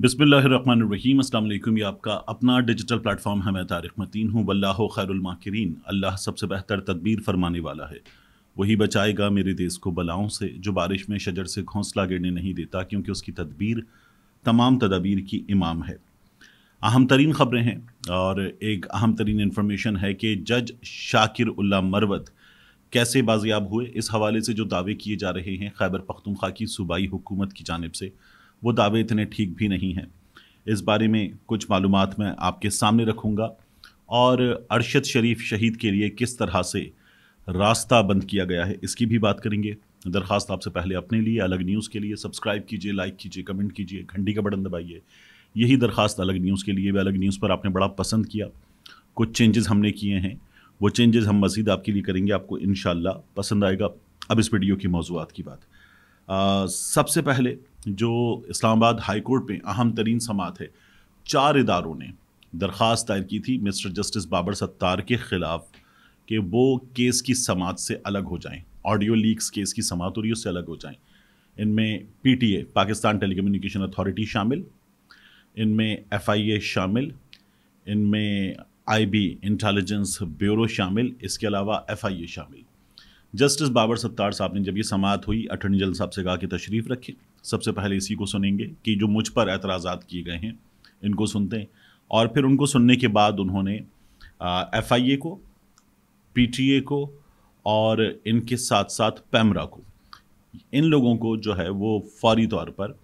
बिसमीम अल्लाम ये आपका अपना डिजिटल प्लेटफॉर्म है मैं तारिक मतीन हूँ वल्ला खैरमाकरीन अल्लाह सबसे बेहतर तदबीर फरमाने वाला है वही बचाएगा मेरे देश को बलाओं से जो बारिश में शजर से घोंसला गिरने नहीं देता क्योंकि उसकी तदबीर तमाम तदाबीर की इमाम है अहम तरीन ख़बरें हैं और एक अहम तरीन इन्फॉर्मेशन है कि जज शाकिर उल्ला मरवत कैसे बाजियाब हुए इस हवाले से जो दावे किए जा रहे हैं खैबर पख्तनख्वा की सूबाई हुकूमत की जानब से वो दावे इतने ठीक भी नहीं हैं इस बारे में कुछ मालूम मैं आपके सामने रखूँगा और अरशद शरीफ शहीद के लिए किस तरह से रास्ता बंद किया गया है इसकी भी बात करेंगे दरख्वास्त आपसे पहले अपने लिए अलग न्यूज़ के लिए सब्सक्राइब कीजिए लाइक कीजिए कमेंट कीजिए घंटी का बटन दबाइए यही दरख्वास्त अलग न्यूज़ के लिए भी अलग न्यूज़ पर आपने बड़ा पसंद किया कुछ चेंजेस हमने किए हैं वो चेंजेस हम मज़ीद आपके लिए करेंगे आपको इन पसंद आएगा अब इस वीडियो की मौजूद की बात आ, सबसे पहले जो इस्लामाबाद हाई कोर्ट में अहम तरीन समात है चार इदारों ने दरख्वास्त दायर की थी मिस्टर जस्टिस बाबर सत्तार के ख़िलाफ़ कि वो केस की समात से अलग हो जाएं ऑडियो लीक्स केस की समात हो रही है उससे अलग हो जाएं इनमें पीटीए पाकिस्तान टेलीकम्युनिकेशन अथॉरिटी शामिल इनमें एफआईए शामिल इनमें आईबी इंटेलिजेंस ब्यूरो शामिल इसके अलावा एफआईए शामिल जस्टिस बाबर सत्तार साहब ने जब ये समात हुई अटर्नी जनरल साहब से कहा कि तशरीफ़ रखें सबसे पहले इसी को सुनेंगे कि जो मुझ पर एतराज़ात किए गए हैं इनको सुनते हैं और फिर उनको सुनने के बाद उन्होंने एफ आई ए को पी टी ए को और इनके साथ साथ पैमरा को इन लोगों को जो है वो फौरी तौर पर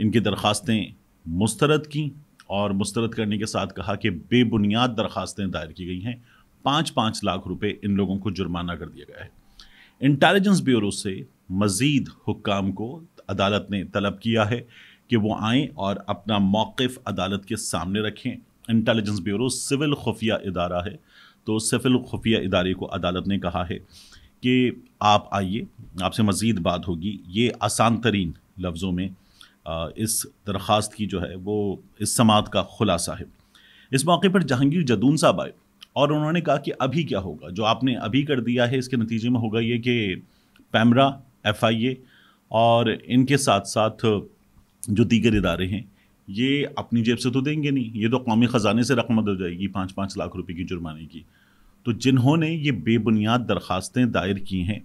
इनकी दरख्वास्तें मुस्तरद की और मुस्तरद करने के साथ कहा कि बेबुनियाद दरख्वास्तें दायर की गई हैं पाँच पाँच लाख रुपए इन लोगों को जुर्माना कर दिया गया है इंटेलिजेंस ब्यूरो से मज़ीद हुक्काम को अदालत ने तलब किया है कि वो आएँ और अपना मौक़ अदालत के सामने रखें इंटेलिजेंस ब्यूरो सिविल खुफिया इदारा है तो सिविल खुफिया इदारे को अदालत ने कहा है कि आप आइए आपसे मज़ीद बात होगी ये आसान तरीन लफ्ज़ों में इस दरख्वास्त की जो है वो इस समात का खुलासा है इस मौके पर जहांगीर जदून साहब आए और उन्होंने कहा कि अभी क्या होगा जो आपने अभी कर दिया है इसके नतीजे में होगा ये कि पैमरा एफ और इनके साथ साथ जो दीगर इदारे हैं ये अपनी जेब से तो देंगे नहीं ये तो कौमी ख़जाने से रकम हो जाएगी पाँच पाँच लाख रुपए की जुर्माने की तो जिन्होंने ये बेबुनियाद दरख्वास्तें दायर की हैं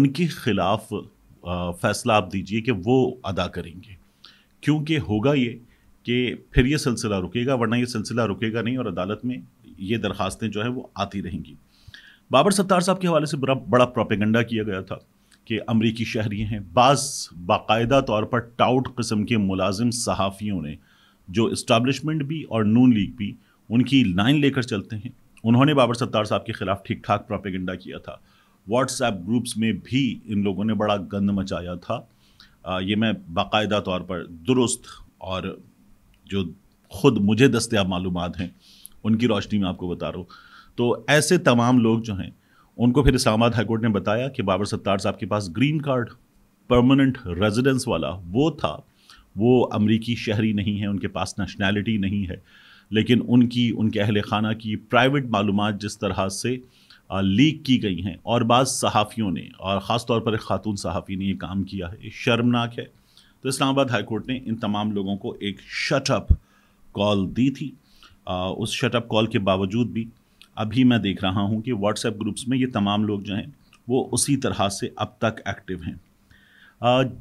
उनके ख़िलाफ़ फ़ैसला आप दीजिए कि वो अदा करेंगे क्योंकि होगा ये कि फिर ये सिलसिला रुकेगा वरना ये सिलसिला रुकेगा नहीं और अदालत में ये दरखास्तें जो है वो आती रहेंगी बाबर सत्तार साहब के हवाले से बड़ा बड़ा प्रोपेगेंडा किया गया था कि अमरीकी शहरी हैं बाज़ बाकायदा तौर पर टाउट कस्म के मुलाजिम सहाफ़ियों ने जो इस्टबलिशमेंट भी और नून लीग भी उनकी लाइन लेकर चलते हैं उन्होंने बाबर सत्तार साहब के ख़िलाफ़ ठीक ठाक प्रोपेगेंडा किया था व्हाट्सएप ग्रुप्स में भी इन लोगों ने बड़ा गंद मचाया था आ, ये मैं बाकायदा तौर पर दुरुस्त और जो ख़ुद मुझे दस्तियाब मालूम हैं उनकी रोशनी में आपको बता रहा हूँ तो ऐसे तमाम लोग जो हैं उनको फिर इस्लामाबाद हाईकोर्ट ने बताया कि बाबर सत्तार साहब के पास ग्रीन कार्ड परमानेंट रेजिडेंस वाला वो था वो अमरीकी शहरी नहीं है उनके पास नेशनैलिटी नहीं है लेकिन उनकी उनके अहल खाना की प्राइवेट मालूम जिस तरह से लीक की गई हैं और बाद सहाफ़ियों ने और ख़ास तौर पर एक ख़ातून सहाफ़ी ने ये काम किया है शर्मनाक है तो इस्लामाबाद हाईकोर्ट ने इन तमाम लोगों को एक शटअप कॉल दी थी उस शटअप कॉल के बावजूद भी अभी मैं देख रहा हूँ कि व्हाट्सएप ग्रुप्स में ये तमाम लोग जो हैं वो उसी तरह से अब तक एक्टिव हैं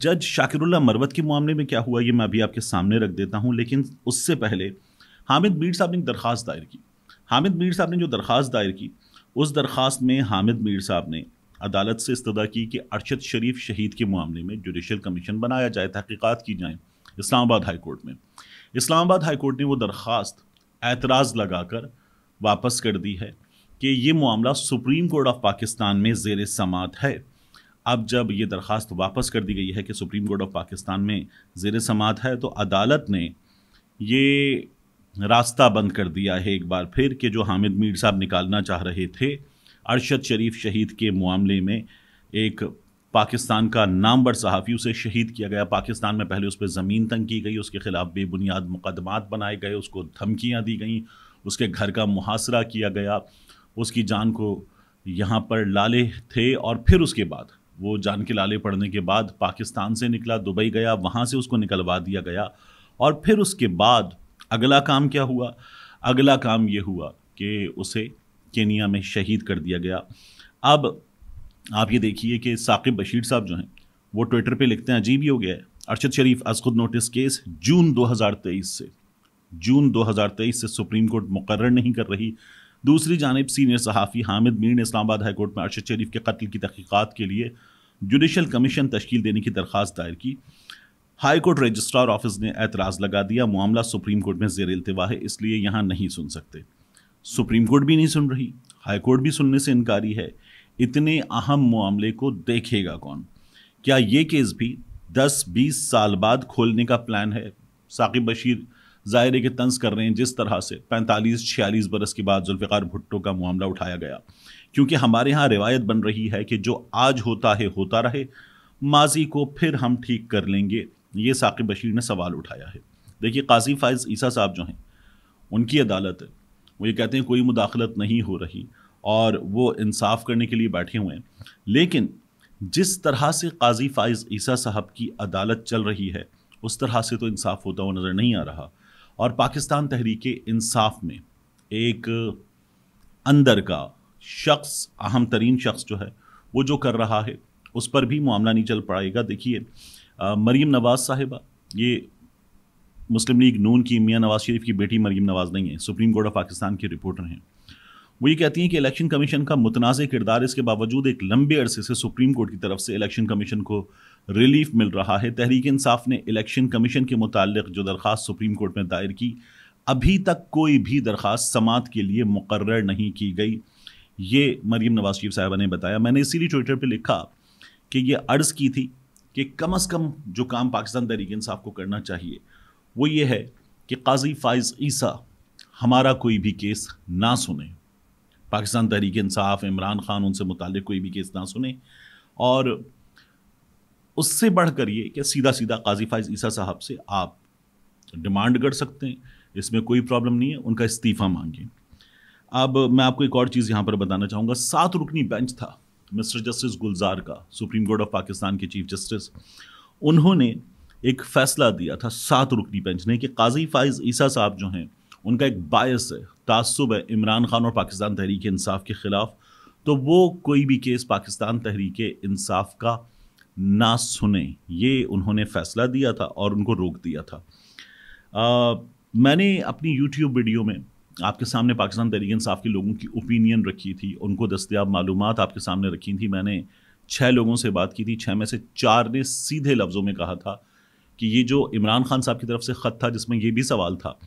जज शाकिरुल्ला मरवत के मामले में क्या हुआ ये मैं अभी आपके सामने रख देता हूँ लेकिन उससे पहले हामिद मीर साहब ने दरख्वास्त दायर की हामिद मीर साहब ने जो दरख्वास्त दायर की उस दरख्वास्त में हामिद मीर साहब ने अदालत से इस्तः की कि अरशद शरीफ शहीद के मामले में जुडिशल कमीशन बनाया जाए तहकीक़ात की जाएँ इस्लामाबाद हाई कोर्ट में इस्लामाबाद हाई कोर्ट ने वो दरख्वास्त एतराज़ लगाकर वापस कर दी है कि ये मामला सुप्रीम कोर्ट ऑफ पाकिस्तान में जेर समात है अब जब ये दरख्वास्त वापस कर दी गई है कि सुप्रीम कोर्ट ऑफ पाकिस्तान में जेर समात है तो अदालत ने ये रास्ता बंद कर दिया है एक बार फिर कि जो हामिद मीर साहब निकालना चाह रहे थे अरशद शरीफ शहीद के मामले में एक पाकिस्तान का नामवर सहाफ़ी उसे शहीद किया गया पाकिस्तान में पहले उस पर ज़मीन तंग की गई उसके ख़िलाफ़ बेबुनियाद मुकदमात बनाए गए उसको धमकियाँ दी गईं उसके घर का मुहासरा किया गया उसकी जान को यहाँ पर लाले थे और फिर उसके बाद वो जान के लाले पड़ने के बाद पाकिस्तान से निकला दुबई गया वहाँ से उसको निकलवा दिया गया और फिर उसके बाद अगला काम क्या हुआ अगला काम ये हुआ कि उसे केनिया में शहीद कर दिया गया अब आप ये देखिए कि साकिब बशीर साहब जो हैं वो ट्विटर पे लिखते हैं अजीब ही हो गया है अरशद शरीफ अज खुद नोटिस केस जून 2023 से जून 2023 से सुप्रीम कोर्ट मुकर नहीं कर रही दूसरी जानब सीनियर सहाफ़ी हामिद मीर ने इस्लामाबाद कोर्ट में अरशद शरीफ के कत्ल की तहकीक़ात के लिए जुडिशल कमीशन तश्ील देने की दरख्वास्त दायर की हाई कोर्ट रजिस्ट्रार ऑफिस ने एतराज़ लगा दिया मामला सुप्रीम कोर्ट में जेर अल्तवा है इसलिए यहाँ नहीं सुन सकते सुप्रीम कोर्ट भी नहीं सुन रही हाई कोर्ट भी सुनने से इनकारी है इतने अहम मामले को देखेगा कौन क्या ये केस भी 10-20 साल बाद खोलने का प्लान है साकिब बशीर ज़ाहिर के तंज कर रहे हैं जिस तरह से 45-46 बरस के बाद जुल्फ़ार भुट्टो का मामला उठाया गया क्योंकि हमारे यहाँ रिवायत बन रही है कि जो आज होता है होता रहे माजी को फिर हम ठीक कर लेंगे ये साकिब बशीर ने सवाल उठाया है देखिए काजी फायज़ ईसा साहब जो हैं उनकी अदालत है वो ये कहते हैं कोई मुदाखलत नहीं हो रही और वो इंसाफ करने के लिए बैठे हुए हैं लेकिन जिस तरह से काजी फाइज ईसा साहब की अदालत चल रही है उस तरह से तो इंसाफ होता हुआ नज़र नहीं आ रहा और पाकिस्तान तहरीक इंसाफ में एक अंदर का शख्स अहम तरीन शख्स जो है वो जो कर रहा है उस पर भी मामला नहीं चल पाएगा देखिए मरीम नवाज़ साहिबा ये मुस्लिम लीग नून की मियाँ नवाज़ शरीफ की बेटी मरीम नवाज़ नहीं है सुप्रीम कोर्ट ऑफ पाकिस्तान की रिपोर्टर हैं वो ये कहती हैं कि इलेक्शन कमीशन का मुतनाज़ किरदार इसके बावजूद एक लंबे अरसे से सुप्रीम कोर्ट की तरफ से इलेक्शन कमीशन को रिलीफ मिल रहा है तहरीक इंसाफ ने इलेक्शन कमीशन के मुतालिक जो दरख्वास्त सुप्रीम कोर्ट में दायर की अभी तक कोई भी दरख्वास्त समात के लिए मुकर नहीं की गई ये मरीम नवाज शरीफ साहबा ने बताया मैंने इसीलिए ट्विटर पर लिखा कि यह अर्ज़ की थी कि कम अज़ कम जो काम पाकिस्तान तहरीक इंसाफ को करना चाहिए वो ये है कि काजी फाइज़ ईसा हमारा कोई भी केस ना सुने पाकिस्तान तहरीक इंसाफ इमरान खान उनसे मुतल कोई भी केस ना सुने और उससे बढ़ कर ये कि सीधा सीधा काजी फाइज ईसा साहब से आप डिमांड कर सकते हैं इसमें कोई प्रॉब्लम नहीं है उनका इस्तीफ़ा मांगें अब मैं आपको एक और चीज़ यहाँ पर बताना चाहूँगा सात रुकनी बेंच था मिस्टर जस्टिस गुलजार का सुप्रीम कोर्ट ऑफ पाकिस्तान के चीफ जस्टिस उन्होंने एक फ़ैसला दिया था सात रुकनी बेंच ने कि काजी फाइज ईसा साहब जो हैं उनका एक बायस है तसब है इमरान खान और पाकिस्तान तहरीक इंसाफ के ख़िलाफ़ तो वो कोई भी केस पाकिस्तान तहरीक इंसाफ का ना सुने ये उन्होंने फ़ैसला दिया था और उनको रोक दिया था आ, मैंने अपनी यूट्यूब वीडियो में आपके सामने पाकिस्तान तहरीक इंसाफ के लोगों की ओपिनियन रखी थी उनको दस्तियाब मालूम आपके सामने रखी थी मैंने छः लोगों से बात की थी छः में से चार ने सीधे लफ्ज़ों में कहा था कि ये जो इमरान खान साहब की तरफ से ख़त था जिसमें यह भी सवाल था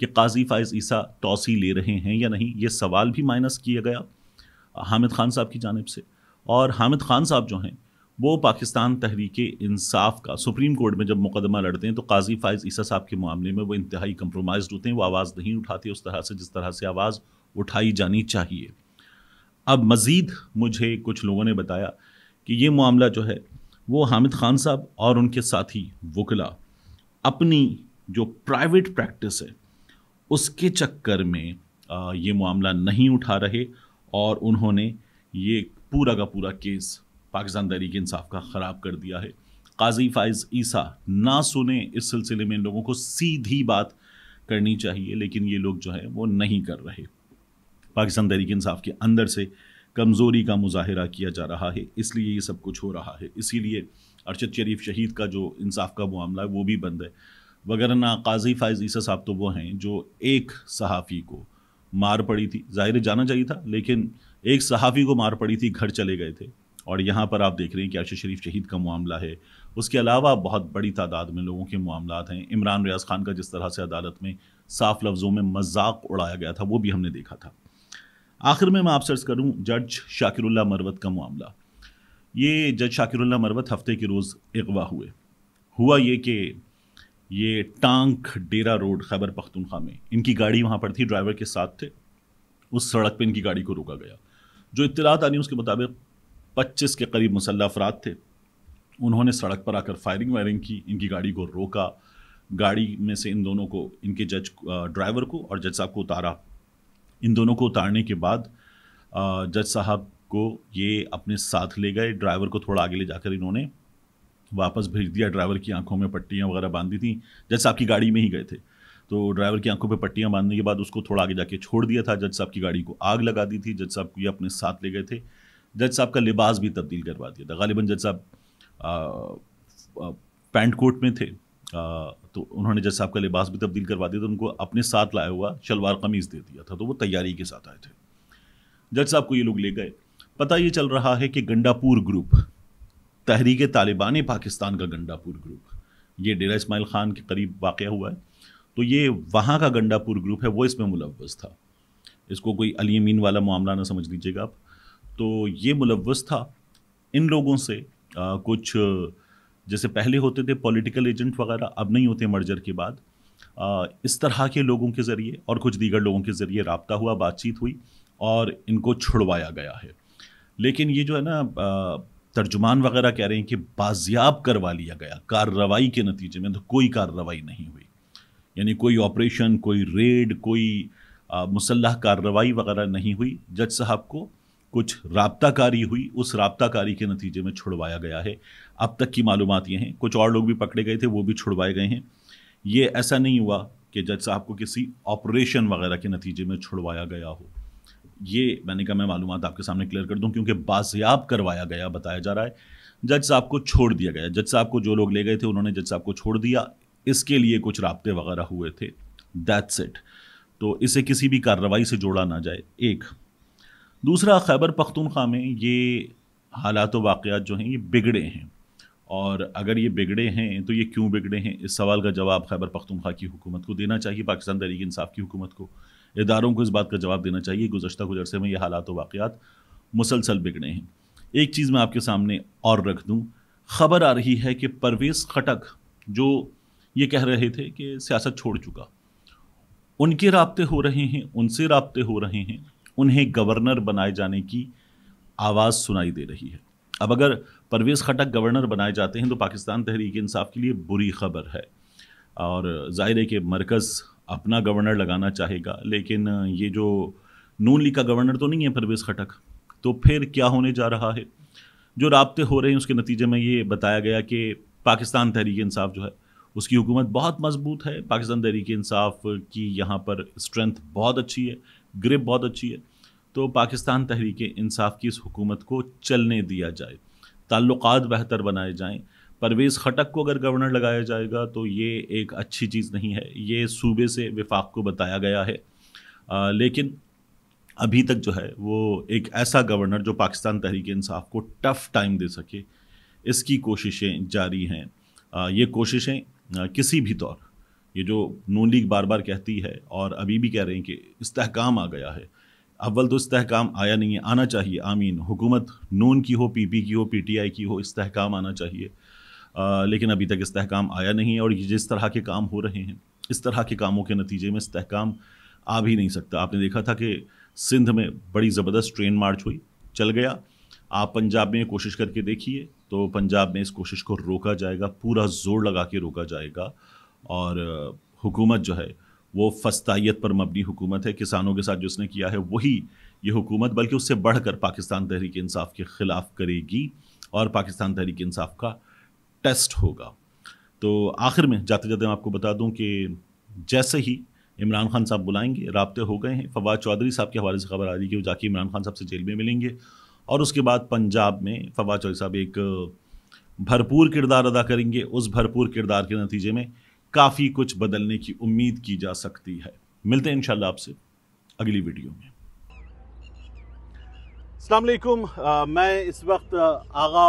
कि काजी फायज़ ईसा तोसी ले रहे हैं या नहीं ये सवाल भी माइनस किया गया हामिद खान साहब की जानब से और हामिद खान साहब जो हैं वो पाकिस्तान तहरीक इंसाफ का सुप्रीम कोर्ट में जब मुकदमा लड़ते हैं तो काजी फायज़ ईसा साहब के मामले में वो इंतहाई कम्प्रोमाइज होते हैं वो आवाज़ नहीं उठाते उस तरह से जिस तरह से आवाज़ उठाई जानी चाहिए अब मज़ीद मुझे कुछ लोगों ने बताया कि ये मामला जो है वो हामिद खान साहब और उनके साथी वकला अपनी जो प्राइवेट प्रैक्टिस है उसके चक्कर में ये मामला नहीं उठा रहे और उन्होंने ये पूरा का पूरा केस पाकिस्तान तहरीक इंसाफ का ख़राब कर दिया है काजी फाइज ईसा ना सुने इस सिलसिले में लोगों को सीधी बात करनी चाहिए लेकिन ये लोग जो है वो नहीं कर रहे पाकिस्तान तहरीक इंसाफ के अंदर से कमज़ोरी का मुजाहरा किया जा रहा है इसलिए ये सब कुछ हो रहा है इसीलिए अरशद शरीफ शहीद का जो इंसाफ का मामला है वो भी बंद है वगैरह काजी फायज ईसा साहब तो वो हैं जो एक सहाफ़ी को मार पड़ी थी ज़ाहिर जाना चाहिए था लेकिन एक सहाफ़ी को मार पड़ी थी घर चले गए थे और यहाँ पर आप देख रहे हैं कि आशिष शरीफ शहीद का मामला है उसके अलावा बहुत बड़ी तादाद में लोगों के मामला हैं इमरान रियाज खान का जिस तरह से अदालत में साफ लफ्ज़ों में मजाक उड़ाया गया था वो भी हमने देखा था आखिर में मैं आप सर्च करूँ जज शाकिरुल्ला मरवत का मामला ये जज शाकिरुल्ला मरवत हफ्ते के रोज़ अगवा हुए हुआ ये कि ये टांक डेरा रोड खैबर पख्तूनखा में इनकी गाड़ी वहाँ पर थी ड्राइवर के साथ थे उस सड़क पर इनकी गाड़ी को रोका गया जो इतलात आनी उसके मुताबिक पच्चीस के करीब मुसल्ह अफराद थे उन्होंने सड़क पर आकर फायरिंग वायरिंग की इनकी गाड़ी को रोका गाड़ी में से इन दोनों को इनके जज ड्राइवर को और जज साहब को उतारा इन दोनों को उतारने के बाद जज साहब को ये अपने साथ ले गए ड्राइवर को थोड़ा आगे ले जाकर इन्होंने वापस भेज दिया ड्राइवर की आंखों में पट्टियाँ वगैरह बांध दी थी जज साहब की गाड़ी में ही गए थे तो ड्राइवर की आंखों पर पट्टियाँ बांधने के बाद उसको थोड़ा आगे जाके छोड़ दिया था जज साहब की गाड़ी को आग लगा दी थी जज साहब को ये अपने साथ ले गए थे जज साहब का लिबास भी तब्दील करवा दिया था गालिबा जज साहब पैंट कोट में थे आ, तो उन्होंने जज साहब का लिबास भी तब्दील करवा दिया तो उनको अपने साथ लाया हुआ शलवार कमीज़ दे दिया था तो वो तैयारी के साथ आए थे जज साहब को ये लोग ले गए पता ये चल रहा है कि गंडापुर ग्रुप तहरीक तालिबान पाकिस्तान का गंडापुर ग्रुप ये डेरा इसमाइल ख़ान के करीब वाक़ हुआ है तो ये वहाँ का गंडापुर ग्रुप है वो इसमें मुलवस था इसको कोई अलीमीन वाला मामला ना समझ लीजिएगा आप तो ये मुलवस था इन लोगों से आ, कुछ जैसे पहले होते थे पॉलिटिकल एजेंट वगैरह अब नहीं होते मर्जर के बाद आ, इस तरह के लोगों के ज़रिए और कुछ दीगर लोगों के ज़रिए रबता हुआ बातचीत हुई और इनको छुड़वाया गया है लेकिन ये जो है ना तर्जुमान वगैरह कह रहे हैं कि बाजियाब करवा लिया गया कार्रवाई के नतीजे में तो कोई कार्रवाई नहीं हुई यानी कोई ऑपरेशन कोई रेड कोई मुसलह कार्रवाई वगैरह नहीं हुई जज साहब को कुछ रबताकारी हुई उस रबताकारी के नतीजे में छुड़वाया गया है अब तक की मालूम ये हैं कुछ और लोग भी पकड़े गए थे वो भी छुड़वाए गए हैं ये ऐसा नहीं हुआ कि जज साहब को किसी ऑपरेशन वगैरह के नतीजे में छुड़वाया गया हो ये मैंने कहा मैं मालूम आपके सामने क्लियर कर दूँ क्योंकि बाजियाब करवाया गया बताया जा रहा है जज साहब को छोड़ दिया गया जज साहब को जो लोग ले गए थे उन्होंने जज साहब को छोड़ दिया इसके लिए कुछ रबते वगैरह हुए थे दैट्स इट तो इसे किसी भी कार्रवाई से जोड़ा ना जाए एक दूसरा खैबर पख्तूनख्वा में ये हालात तो वाक़ात जो हैं ये बिगड़े हैं और अगर ये बिगड़े हैं तो ये क्यों बिगड़े हैं इस सवाल का जवाब खैबर पख्तूनख्वा की हुकूमत को देना चाहिए पाकिस्तान तहरीक इंसाफ की हुकूमत को इदारों को इस बात का जवाब देना चाहिए गुजशत कुछ अरसे में ये हालात वाक़ात मुसलसल बिगड़े हैं एक चीज़ मैं आपके सामने और रख दूँ खबर आ रही है कि परवेज़ खटक जो ये कह रहे थे कि सियासत छोड़ चुका उनके रबते हो रहे हैं उनसे रबते हो रहे हैं उन्हें गवर्नर बनाए जाने की आवाज़ सुनाई दे रही है अब अगर परवेज़ खटक गवर्नर बनाए जाते हैं तो पाकिस्तान तहरीक इंसाफ के लिए बुरी खबर है और ज़ाहिर है कि मरकज़ अपना गवर्नर लगाना चाहेगा लेकिन ये जो नून लीग का गवर्नर तो नहीं है परवेज़ खटक तो फिर क्या होने जा रहा है जो रबते हो रहे हैं उसके नतीजे में ये बताया गया कि पाकिस्तान तहरीक इंसाफ जो है उसकी हुकूमत बहुत मजबूत है पाकिस्तान तहरीक इंसाफ की यहाँ पर स्ट्रेंथ बहुत अच्छी है ग्रिप बहुत अच्छी है तो पाकिस्तान तहरीक इंसाफ की इस हुकूमत को चलने दिया जाए ताल्लुक़ बेहतर बनाए जाएँ परवेज़ खटक को अगर गवर्नर लगाया जाएगा तो ये एक अच्छी चीज़ नहीं है ये सूबे से विफाक को बताया गया है आ, लेकिन अभी तक जो है वो एक ऐसा गवर्नर जो पाकिस्तान तहरीक इंसाफ को टफ़ टाइम दे सके इसकी कोशिशें जारी हैं आ, ये कोशिशें किसी भी तौर ये जो नून लीग बार बार कहती है और अभी भी कह रहे हैं कि इस्तेकाम आ गया है अव्वल तो इस्तेकाम आया नहीं है आना चाहिए आमीन हुकूमत नून की हो पीपी की हो पीटीआई की हो इस्तेकाम आना चाहिए लेकिन अभी तक इसकाम आया नहीं है और जिस तरह के काम हो रहे हैं इस तरह के कामों के नतीजे में इस्तेकाम आ भी नहीं सकता आपने देखा था कि सिंध में बड़ी ज़बरदस्त ट्रेन मार्च हुई चल गया आप पंजाब में कोशिश करके देखिए तो पंजाब में इस कोशिश को रोका जाएगा पूरा जोर लगा के रोका जाएगा और हुकूमत जो है वो फस्ताइत पर मबनी हुकूमत है किसानों के साथ जिसने किया है वही ये हुकूमत बल्कि उससे बढ़कर पाकिस्तान तहरीक इंसाफ के ख़िलाफ़ करेगी और पाकिस्तान तहरीक इंसाफ का टेस्ट होगा तो आखिर में जाते जाते मैं आपको बता दूं कि जैसे ही इमरान खान साहब बुलाएंगे रबते हो गए हैं फवाद चौधरी साहब के हवाले से खबर आ रही है कि वो जाके इमरान खान साहब से जेल में मिलेंगे और उसके बाद पंजाब में फवाद चौधरी साहब एक भरपूर किरदार अदा करेंगे उस भरपूर किरदार के नतीजे में काफ़ी कुछ बदलने की उम्मीद की जा सकती है मिलते हैं इन आपसे अगली वीडियो में अलकुम मैं इस वक्त आगा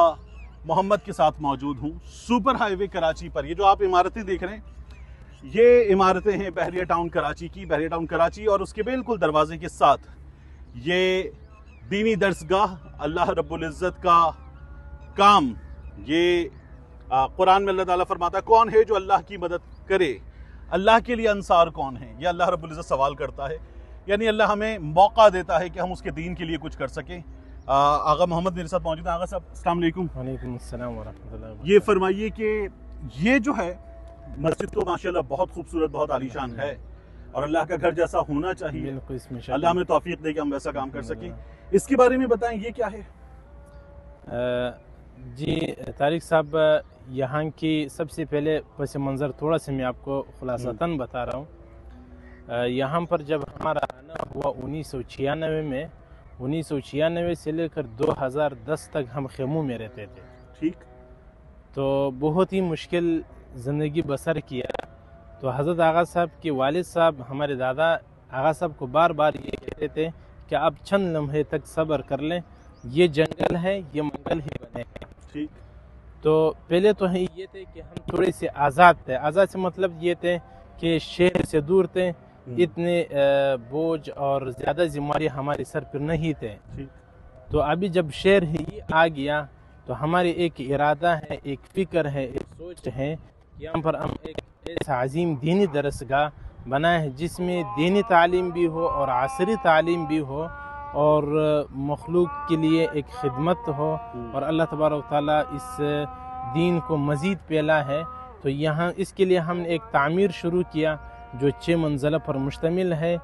मोहम्मद के साथ मौजूद हूँ सुपर हाईवे कराची पर ये जो आप इमारतें देख रहे हैं ये इमारतें हैं बहरिया टाउन कराची की बहरिया टाउन कराची और उसके बिल्कुल दरवाजे के साथ ये दीनी दर्सगाह अल्लाह रब्ज़त का काम ये कुरान में अल्लाह ताला फरमाता कौन है जो अल्लाह की मदद करे अल्लाह के लिए अनसार कौन है यह अल्लाह रब्ज़त सवाल करता है यानी अल्लाह हमें मौका देता है कि हम उसके दीन के लिए कुछ कर सकें आगा मोहम्मद मेरे साथ मौजूद आगा साहब अल्लाम ये फरमाइए कि ये जो है मस्जिद तो माशाल्लाह बहुत खूबसूरत बहुत आलीशान है और अल्लाह का घर जैसा होना चाहिए अल्लाह हमें तोफीक दे कि हम वैसा काम कर सकें इसके बारे में बताएं ये क्या है जी तारिक साहब यहाँ की सबसे पहले पस मंज़र थोड़ा सा मैं आपको खुलासाता हम्म। बता रहा हूँ यहाँ पर जब हमारा आना हुआ उन्नीस सौ छियानवे में उन्नीस सौ छियानवे से लेकर 2010 तक हम खेमू में रहते थे ठीक तो बहुत ही मुश्किल ज़िंदगी बसर किया तो हज़रत आगा साहब के वालिद साहब हमारे दादा आगा साहब को बार बार ये कहते थे कि आप चंद लम्हे तक सब्र कर लें ये जंगल है ये मंगल ही बने हैं ठीक तो पहले तो ये थे कि हम थोड़े से आज़ाद थे आज़ाद से मतलब ये थे कि शहर से दूर थे हम्म। इतने बोझ और ज़्यादा जिम्मेदारी हमारे सर पर नहीं थे तो अभी जब शेर ही आ गया तो हमारे एक इरादा है एक फ़िक्र है एक सोच है कि यहाँ पर हम एक ऐसा अजीम दीनी दरसगाह बनाए हैं जिसमें दीनी तालीम भी हो और आसरी तालीम भी हो और मखलूक के लिए एक खिदमत हो हम्म। और अल्लाह तबारक ताली इस दीन को मज़ीद पेला है तो यहाँ इसके लिए हमने एक तामीर शुरू किया जो छः मंजिला पर मुश्तमिल है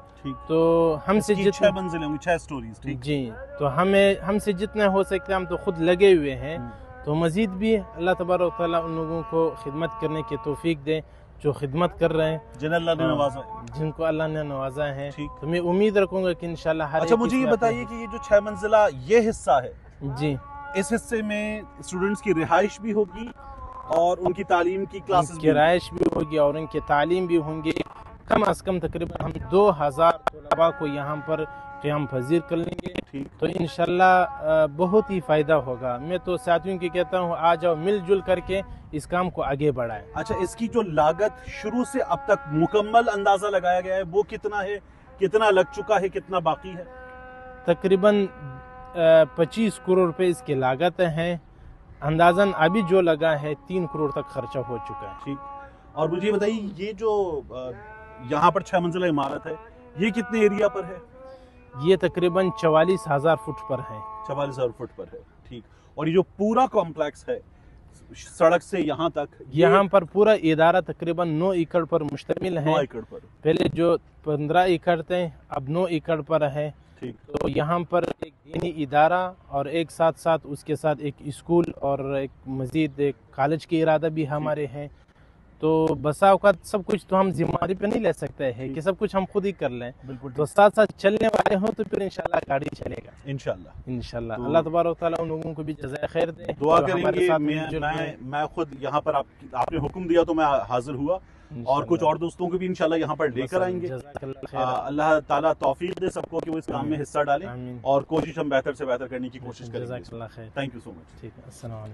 तो हमसे जितना मंजिल छः स्टोरीज ठीक जी तो हमें हमसे जितना हो सके हम तो खुद लगे हुए हैं हम्म। तो मज़ीद भी अल्लाह तबारक ताली उन लोगों को खिदमत करने की तोफ़ी दें जो खिदमत कर रहे हैं जिन्हें अल्लाह ने हाँ, नवाजा जिनको अल्लाह ने नवाजा है तो मैं उम्मीद रखूंगा कि इंशाल्लाह अच्छा मुझे ये बताइए कि ये जो छः मंजिला ये हिस्सा है जी इस हिस्से में स्टूडेंट्स की रिहाइश भी होगी और उनकी तालीम की क्लासेस की रिहाइश भी होगी और उनकी तालीम भी होंगी कम अज कम तकरीबन हम दो हज़ार तलबा को यहाँ पर क़्याम फजीर कर लेंगे तो इन बहुत ही फ़ायदा होगा मैं तो साथियों की कहता हूँ आ जाओ मिलजुल करके इस काम को आगे बढ़ाएं अच्छा इसकी जो लागत शुरू से अब तक मुकम्मल अंदाज़ा लगाया गया है वो कितना है कितना लग चुका है कितना बाकी है तकरीबन पच्चीस करोड़ रुपये इसकी लागत है अंदाजन अभी जो लगा है तीन करोड़ तक खर्चा हो चुका है ठीक और मुझे बताइए ये जो यहाँ पर छह मंजिला इमारत है ये कितने एरिया पर है ये तकरीबन चवालीस हजार फुट पर है चवालीस हजार फुट पर है ठीक और ये जो पूरा कॉम्प्लेक्स है सड़क से यहाँ तक यहाँ पर पूरा इदारा तकरीबन नौ एकड़ पर मुश्तमिल है एकड़ पर पहले जो पंद्रह एकड़ थे अब नौ एकड़ पर है ठीक तो यहाँ पर एक दीनी इदारा और एक साथ साथ उसके साथ एक स्कूल और एक मजीद एक कॉलेज के इरादा भी हमारे हैं तो बसा अवकात सब कुछ तो हम जिम्मेदारी पे नहीं ले सकते हैं कि सब कुछ हम खुद ही कर लें बिल्कुल तो साथ साथ चलने वाले हों तो फिर इंशाल्लाह गाड़ी चलेगा इंशाल्लाह इंशाल्लाह तो अल्लाह तबारक तआला उन लोगों को भी जजाए खैर दे दुआ तो करेंगे मैं, मैं मैं खुद यहाँ पर आप, आपने हुक्म दिया तो मैं हाजिर हुआ और कुछ और दोस्तों को भी इंशाल्लाह यहाँ पर लेकर आएंगे अल्लाह ताला तौफीक दे सबको कि वो इस काम में हिस्सा डालें और कोशिश हम बेहतर से बेहतर करने की कोशिश करेंगे थैंक यू सो मच ठीक है